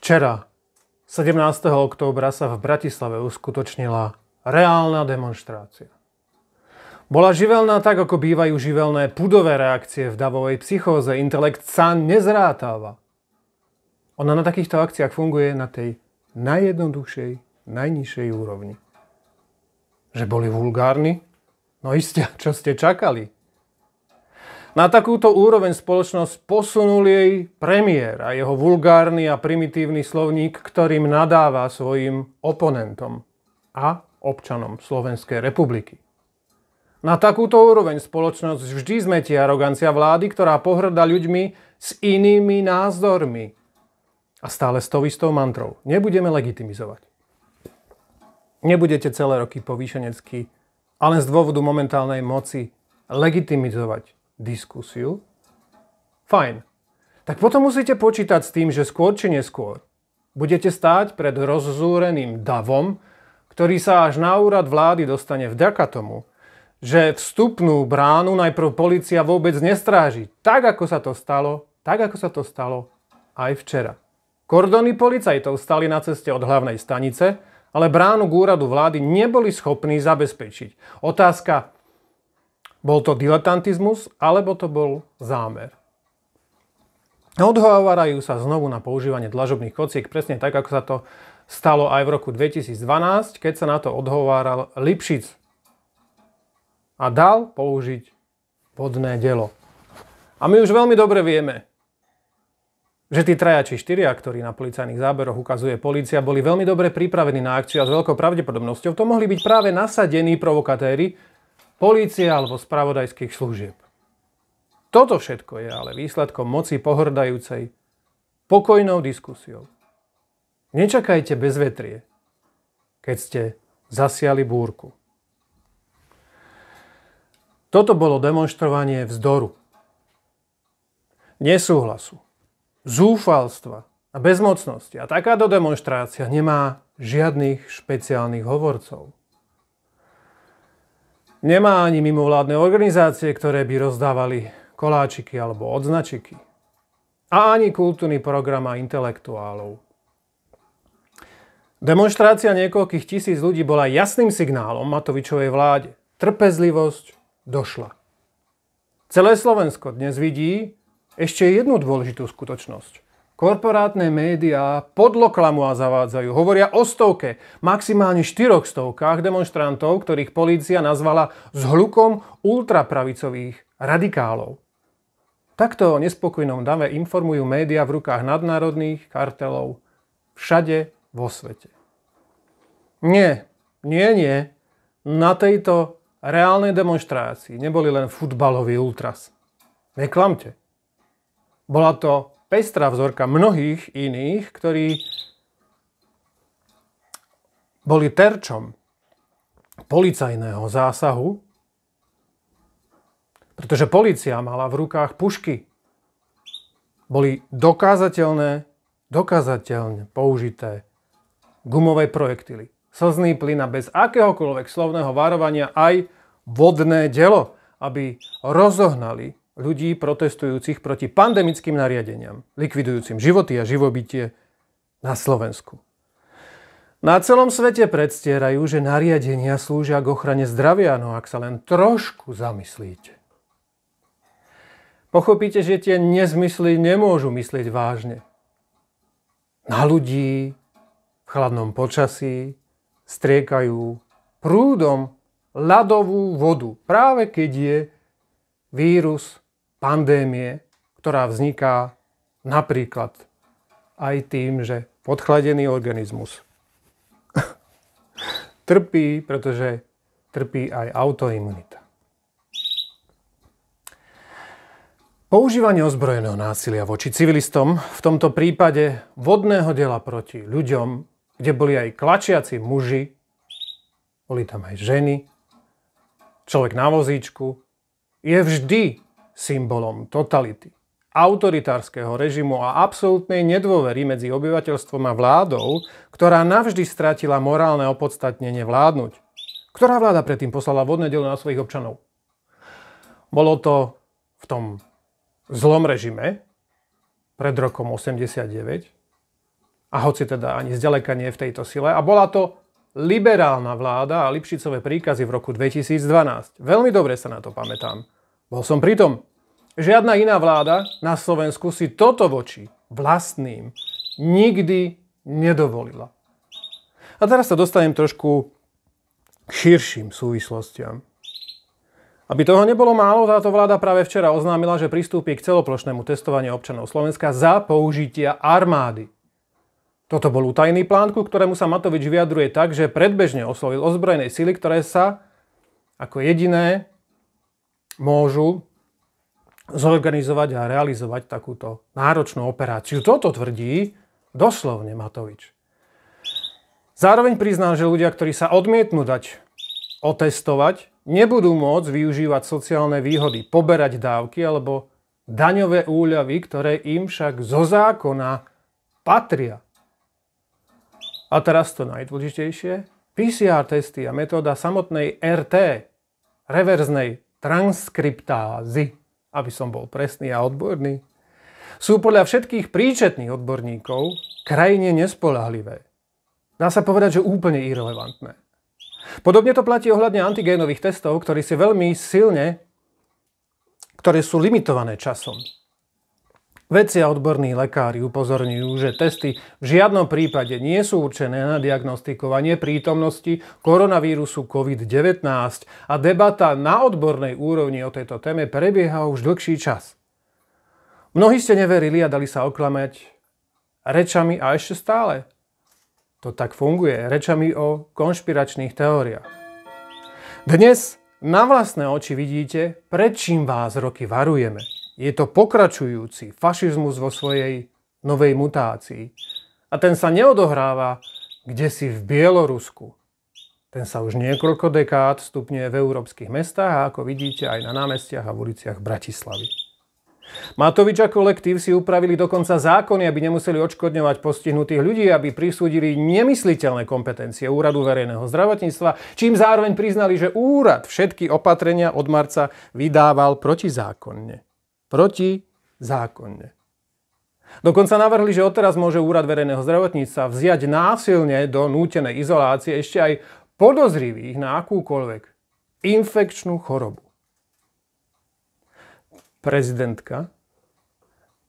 Včera, 17. októbra, sa v Bratislave uskutočnila reálna demonstrácia. Bola živelná tak, ako bývajú živelné pudové reakcie v davovej psychóze. Intelekt sa nezrátava. Ona na takýchto akciách funguje na tej najjednoduchšej, najnižšej úrovni. Že boli vulgárni? No iste, čo ste čakali? Na takúto úroveň spoločnosť posunul jej premiér a jeho vulgárny a primitívny slovník, ktorým nadáva svojim oponentom a občanom Slovenskej republiky. Na takúto úroveň spoločnosť vždy zmetí arogancia vlády, ktorá pohrda ľuďmi s inými názormi a stále s tou istou mantrou. Nebudeme legitimizovať. Nebudete celé roky povýšenecky, ale z dôvodu momentálnej moci legitimizovať diskusiu, fajn. Tak potom musíte počítať s tým, že skôr či neskôr budete stáť pred rozzúreným davom, ktorý sa až na úrad vlády dostane vďaka tomu, že vstupnú bránu najprv policia vôbec nestráži. Tak, ako sa to stalo, tak, ako sa to stalo aj včera. Kordony policajtov stali na ceste od hlavnej stanice, ale bránu k úradu vlády neboli schopní zabezpečiť. Otázka, bol to diletantizmus, alebo to bol zámer? Odhovárajú sa znovu na používanie dlažobných kociek, presne tak, ako sa to stalo aj v roku 2012, keď sa na to odhováral Lipšic a dal použiť vodné dielo. A my už veľmi dobre vieme, že tí traja či štyria, ktorí na policajných záberoch ukazuje policia, boli veľmi dobre pripravení na akciu a s veľkou pravdepodobnosťou to mohli byť práve nasadení provokatéry, polície alebo spravodajských služieb. Toto všetko je ale výsledkom moci pohrdajúcej pokojnou diskusiou. Nečakajte bez vetrie, keď ste zasiali búrku. Toto bolo demonstrovanie vzdoru, nesúhlasu, zúfalstva a bezmocnosti. A takáto demonstrácia nemá žiadnych špeciálnych hovorcov. Nemá ani mimovládne organizácie, ktoré by rozdávali koláčiky alebo odznačiky. A ani kultúrny program a intelektuálov. Demonstrácia niekoľkých tisíc ľudí bola jasným signálom Matovičovej vláde. Trpezlivosť došla. Celé Slovensko dnes vidí ešte jednu dôležitú skutočnosť. Korporátne médiá podloklamu a zavádzajú. Hovoria o stovke, maximálne štyroch stovkách demonstrantov, ktorých polícia nazvala zhlukom ultrapravicových radikálov. Takto o nespokojnom dave informujú médiá v rukách nadnárodných kartelov všade vo svete. Nie, nie, nie. Na tejto reálnej demonstrácii neboli len futbaloví ultras. Neklamte. Bola to pestrá vzorka mnohých iných, ktorí boli terčom policajného zásahu, pretože policia mala v rukách pušky. Boli dokázateľné, dokázateľne použité gumové projektily. Slzný plyn a bez akéhokoľvek slovného varovania aj vodné dielo, aby rozohnali ľudí protestujúcich proti pandemickým nariadeniam, likvidujúcim životy a živobytie na Slovensku. Na celom svete predstierajú, že nariadenia slúžia k ochrane zdravia, no ak sa len trošku zamyslíte. Pochopíte, že tie nezmysly nemôžu myslieť vážne. Na ľudí v chladnom počasí striekajú prúdom ľadovú vodu, práve keď je vírus pandémie, ktorá vzniká napríklad aj tým, že podchladený organizmus trpí, pretože trpí aj autoimunita. Používanie ozbrojeného násilia voči civilistom, v tomto prípade vodného dela proti ľuďom, kde boli aj klačiaci muži, boli tam aj ženy, človek na vozíčku, je vždy symbolom totality, autoritárskeho režimu a absolútnej nedôvery medzi obyvateľstvom a vládou, ktorá navždy stratila morálne opodstatnenie vládnuť. Ktorá vláda predtým poslala vodné dielo na svojich občanov? Bolo to v tom zlom režime pred rokom 89, a hoci teda ani zďaleka nie v tejto sile, a bola to liberálna vláda a Lipšicové príkazy v roku 2012. Veľmi dobre sa na to pamätám. Bol som pritom. Žiadna iná vláda na Slovensku si toto voči vlastným nikdy nedovolila. A teraz sa dostanem trošku k širším súvislostiam. Aby toho nebolo málo, táto vláda práve včera oznámila, že pristúpi k celoplošnému testovaniu občanov Slovenska za použitia armády. Toto bol utajný plán, ku ktorému sa Matovič vyjadruje tak, že predbežne oslovil ozbrojené sily, ktoré sa ako jediné môžu zorganizovať a realizovať takúto náročnú operáciu. Toto tvrdí doslovne Matovič. Zároveň priznal, že ľudia, ktorí sa odmietnú dať otestovať, nebudú môcť využívať sociálne výhody, poberať dávky alebo daňové úľavy, ktoré im však zo zákona patria. A teraz to najdôležitejšie. PCR testy a metóda samotnej RT, reverznej transkriptázy, aby som bol presný a odborný, sú podľa všetkých príčetných odborníkov krajine nespolahlivé. Dá sa povedať, že úplne irrelevantné. Podobne to platí ohľadne antigénových testov, ktorí si veľmi silne, ktoré sú limitované časom. Vedci a odborní lekári upozorňujú, že testy v žiadnom prípade nie sú určené na diagnostikovanie prítomnosti koronavírusu COVID-19 a debata na odbornej úrovni o tejto téme prebieha už dlhší čas. Mnohí ste neverili a dali sa oklamať rečami a ešte stále. To tak funguje, rečami o konšpiračných teóriách. Dnes na vlastné oči vidíte, pred čím vás roky varujeme – je to pokračujúci fašizmus vo svojej novej mutácii. A ten sa neodohráva kde si v Bielorusku. Ten sa už niekoľko dekád stupňuje v európskych mestách a ako vidíte aj na námestiach a v uliciach Bratislavy. Matovič a kolektív si upravili dokonca zákony, aby nemuseli odškodňovať postihnutých ľudí, aby prisúdili nemysliteľné kompetencie Úradu verejného zdravotníctva, čím zároveň priznali, že úrad všetky opatrenia od marca vydával protizákonne proti zákonne. Dokonca navrhli, že odteraz môže Úrad verejného zdravotníctva vziať násilne do nútenej izolácie ešte aj podozrivých na akúkoľvek infekčnú chorobu. Prezidentka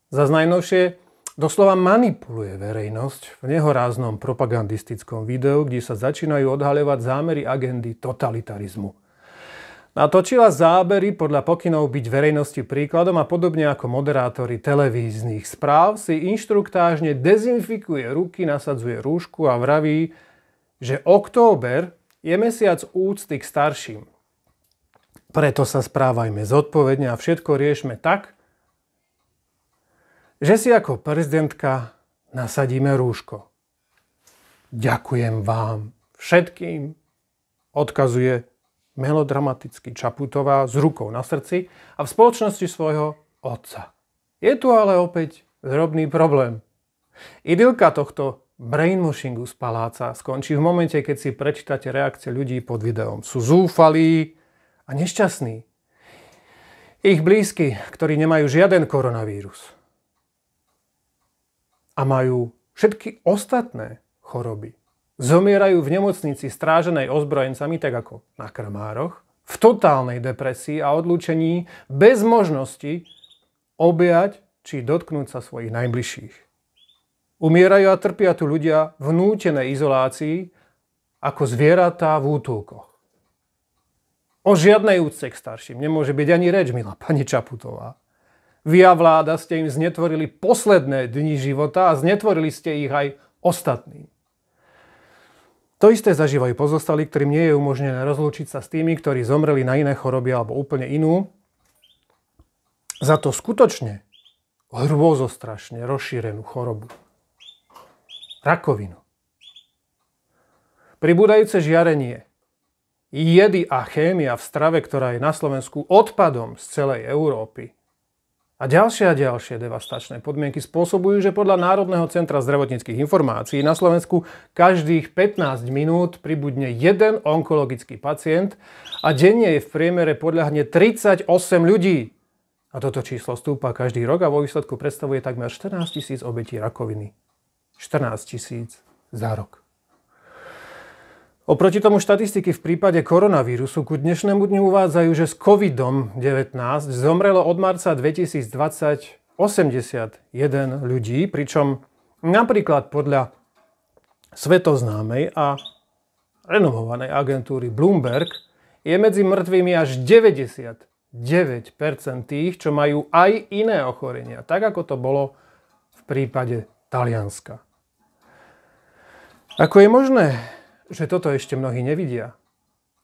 za najnovšie doslova manipuluje verejnosť v nehoráznom propagandistickom videu, kde sa začínajú odhaľovať zámery agendy totalitarizmu. Natočila zábery podľa pokynov byť verejnosti príkladom a podobne ako moderátori televíznych správ si inštruktážne dezinfikuje ruky, nasadzuje rúšku a vraví, že október je mesiac úcty k starším. Preto sa správajme zodpovedne a všetko riešme tak, že si ako prezidentka nasadíme rúško. Ďakujem vám všetkým, odkazuje melodramaticky Čaputová s rukou na srdci a v spoločnosti svojho otca. Je tu ale opäť drobný problém. Idylka tohto brainwashingu z paláca skončí v momente, keď si prečítate reakcie ľudí pod videom. Sú zúfalí a nešťastní. Ich blízky, ktorí nemajú žiaden koronavírus a majú všetky ostatné choroby, zomierajú v nemocnici stráženej ozbrojencami, tak ako na Kramároch, v totálnej depresii a odlúčení bez možnosti objať či dotknúť sa svojich najbližších. Umierajú a trpia tu ľudia v nútenej izolácii ako zvieratá v útulkoch. O žiadnej úcte k starším nemôže byť ani reč, milá pani Čaputová. Vy a vláda ste im znetvorili posledné dni života a znetvorili ste ich aj ostatným. To isté zažívajú pozostali, ktorým nie je umožnené rozlúčiť sa s tými, ktorí zomreli na iné choroby alebo úplne inú. Za to skutočne hrôzostrašne rozšírenú chorobu. Rakovinu. Pribúdajúce žiarenie, jedy a chémia v strave, ktorá je na Slovensku odpadom z celej Európy, a ďalšie a ďalšie devastačné podmienky spôsobujú, že podľa Národného centra zdravotníckých informácií na Slovensku každých 15 minút pribudne jeden onkologický pacient a denne je v priemere podľahne 38 ľudí. A toto číslo stúpa každý rok a vo výsledku predstavuje takmer 14 tisíc obetí rakoviny. 14 tisíc za rok. Oproti tomu štatistiky v prípade koronavírusu ku dnešnému dňu uvádzajú, že s COVID-19 zomrelo od marca 2020 81 ľudí, pričom napríklad podľa svetoznámej a renomovanej agentúry Bloomberg je medzi mŕtvými až 99% tých, čo majú aj iné ochorenia, tak ako to bolo v prípade Talianska. Ako je možné, že toto ešte mnohí nevidia.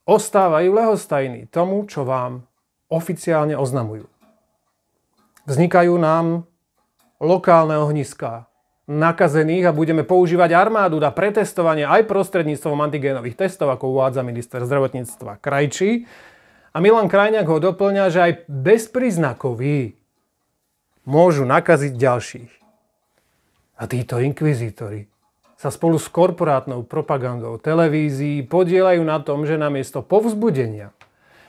Ostávajú lehostajní tomu, čo vám oficiálne oznamujú. Vznikajú nám lokálne ohniská nakazených a budeme používať armádu na pretestovanie aj prostredníctvom antigénových testov, ako uvádza minister zdravotníctva Krajčí. A Milan Krajňák ho doplňa, že aj bezpríznakoví môžu nakaziť ďalších. A títo inkvizítori sa spolu s korporátnou propagandou televízií podielajú na tom, že namiesto povzbudenia,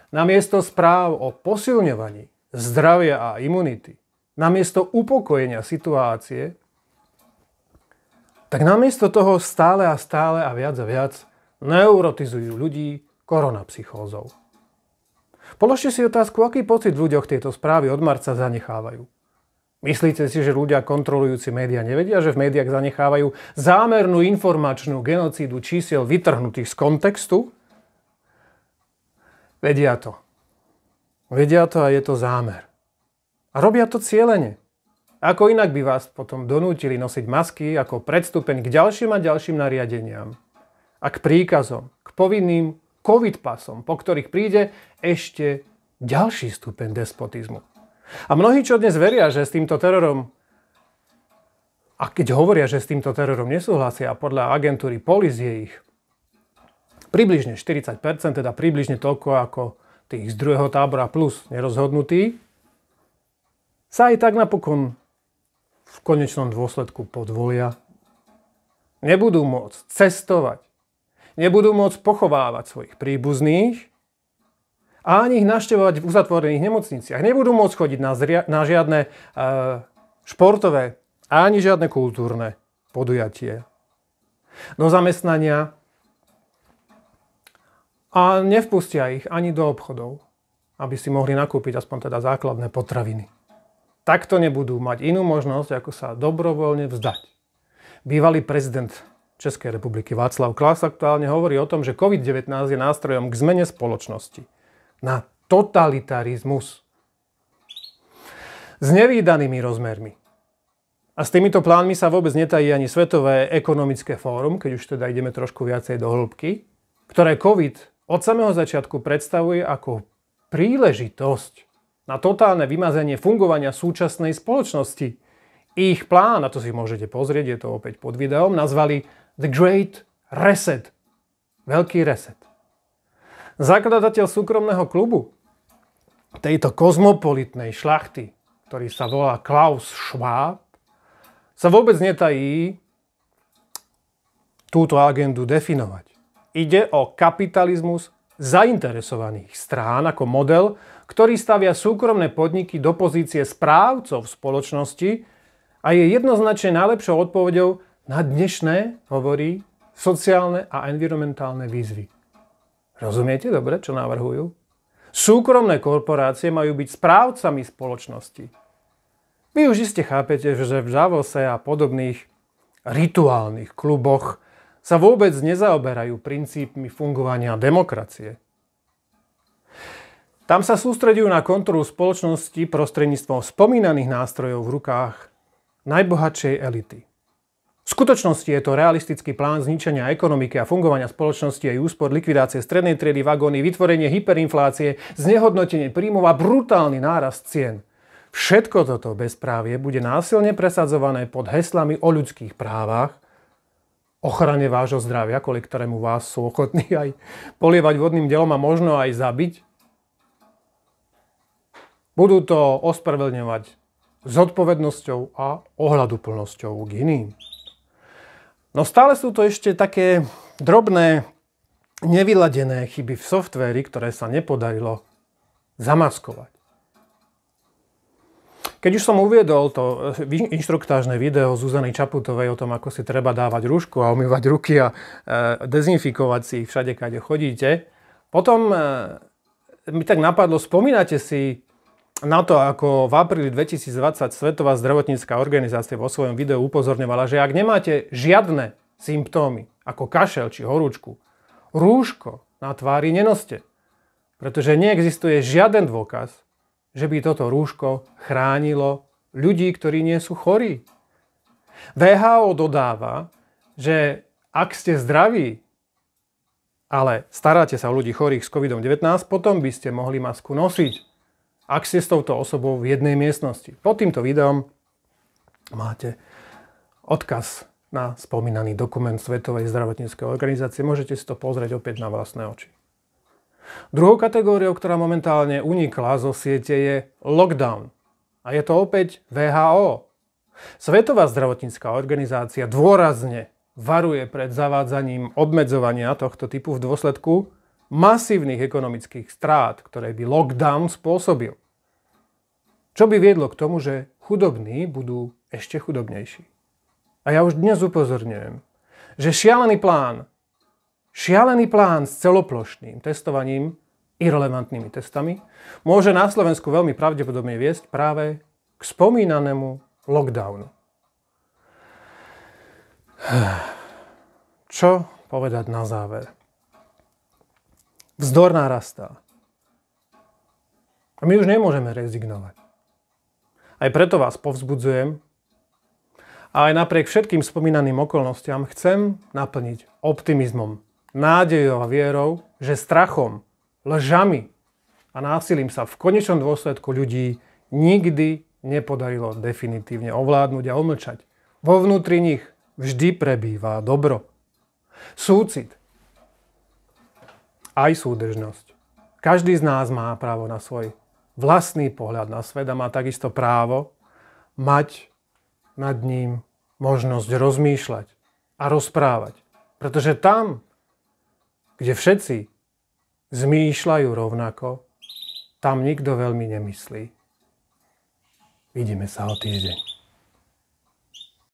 namiesto správ o posilňovaní zdravia a imunity, namiesto upokojenia situácie, tak namiesto toho stále a stále a viac a viac neurotizujú ľudí koronapsychózov. Položte si otázku, aký pocit v ľuďoch tieto správy od marca zanechávajú. Myslíte si, že ľudia kontrolujúci médiá nevedia, že v médiách zanechávajú zámernú informačnú genocídu čísiel vytrhnutých z kontextu? Vedia to. Vedia to a je to zámer. A robia to cieľene. Ako inak by vás potom donútili nosiť masky ako predstupeň k ďalším a ďalším nariadeniam. A k príkazom, k povinným COVID pasom, po ktorých príde ešte ďalší stupeň despotizmu. A mnohí, čo dnes veria, že s týmto terorom a keď hovoria, že s týmto terorom nesúhlasia a podľa agentúry Polis je ich približne 40%, teda približne toľko ako tých z druhého tábora plus nerozhodnutí, sa aj tak napokon v konečnom dôsledku podvolia. Nebudú môcť cestovať, nebudú môcť pochovávať svojich príbuzných, a ani ich naštevovať v uzatvorených nemocniciach. Nebudú môcť chodiť na, zria- na žiadne e, športové a ani žiadne kultúrne podujatie. Do zamestnania a nevpustia ich ani do obchodov, aby si mohli nakúpiť aspoň teda základné potraviny. Takto nebudú mať inú možnosť, ako sa dobrovoľne vzdať. Bývalý prezident Českej republiky Václav Klas aktuálne hovorí o tom, že COVID-19 je nástrojom k zmene spoločnosti na totalitarizmus s nevýdanými rozmermi. A s týmito plánmi sa vôbec netají ani Svetové ekonomické fórum, keď už teda ideme trošku viacej do hĺbky, ktoré COVID od samého začiatku predstavuje ako príležitosť na totálne vymazanie fungovania súčasnej spoločnosti. Ich plán, a to si môžete pozrieť, je to opäť pod videom, nazvali The Great Reset. Veľký reset. Zakladateľ súkromného klubu tejto kozmopolitnej šlachty, ktorý sa volá Klaus Schwab, sa vôbec netají túto agendu definovať. Ide o kapitalizmus zainteresovaných strán ako model, ktorý stavia súkromné podniky do pozície správcov v spoločnosti a je jednoznačne najlepšou odpovedou na dnešné, hovorí, sociálne a environmentálne výzvy. Rozumiete dobre, čo navrhujú? Súkromné korporácie majú byť správcami spoločnosti. Vy už iste chápete, že v Žavose a podobných rituálnych kluboch sa vôbec nezaoberajú princípmi fungovania demokracie. Tam sa sústredujú na kontrolu spoločnosti prostredníctvom spomínaných nástrojov v rukách najbohatšej elity. V skutočnosti je to realistický plán zničenia ekonomiky a fungovania spoločnosti aj úspor, likvidácie strednej triedy vagóny, vytvorenie hyperinflácie, znehodnotenie príjmov a brutálny nárast cien. Všetko toto bezprávie bude násilne presadzované pod heslami o ľudských právach, ochrane vášho zdravia, kvôli ktorému vás sú ochotní aj polievať vodným delom a možno aj zabiť. Budú to ospravedlňovať odpovednosťou a ohľaduplnosťou k iným. No stále sú to ešte také drobné, nevyladené chyby v softvéri, ktoré sa nepodarilo zamaskovať. Keď už som uviedol to eh, inštruktážne video Zuzany Čaputovej o tom, ako si treba dávať rúšku a umývať ruky a eh, dezinfikovať si všade, kade chodíte, potom eh, mi tak napadlo, spomínate si na to, ako v apríli 2020 Svetová zdravotnícká organizácia vo svojom videu upozorňovala, že ak nemáte žiadne symptómy, ako kašel či horúčku, rúško na tvári nenoste. Pretože neexistuje žiaden dôkaz, že by toto rúško chránilo ľudí, ktorí nie sú chorí. VHO dodáva, že ak ste zdraví, ale staráte sa o ľudí chorých s COVID-19, potom by ste mohli masku nosiť ak ste s touto osobou v jednej miestnosti. Pod týmto videom máte odkaz na spomínaný dokument Svetovej zdravotníckej organizácie. Môžete si to pozrieť opäť na vlastné oči. Druhou kategóriou, ktorá momentálne unikla zo siete, je lockdown. A je to opäť VHO. Svetová zdravotnícká organizácia dôrazne varuje pred zavádzaním obmedzovania tohto typu v dôsledku masívnych ekonomických strát, ktoré by lockdown spôsobil. Čo by viedlo k tomu, že chudobní budú ešte chudobnejší. A ja už dnes upozorňujem, že šialený plán, šialený plán s celoplošným testovaním, irrelevantnými testami, môže na Slovensku veľmi pravdepodobne viesť práve k spomínanému lockdownu. Čo povedať na záver? Vzdor narastá. A my už nemôžeme rezignovať. Aj preto vás povzbudzujem a aj napriek všetkým spomínaným okolnostiam chcem naplniť optimizmom, nádejou a vierou, že strachom, lžami a násilím sa v konečnom dôsledku ľudí nikdy nepodarilo definitívne ovládnuť a omlčať. Vo vnútri nich vždy prebýva dobro. Súcit, aj súdržnosť. Každý z nás má právo na svoj vlastný pohľad na svet a má takisto právo mať nad ním možnosť rozmýšľať a rozprávať. Pretože tam, kde všetci zmýšľajú rovnako, tam nikto veľmi nemyslí. Vidíme sa o týždeň.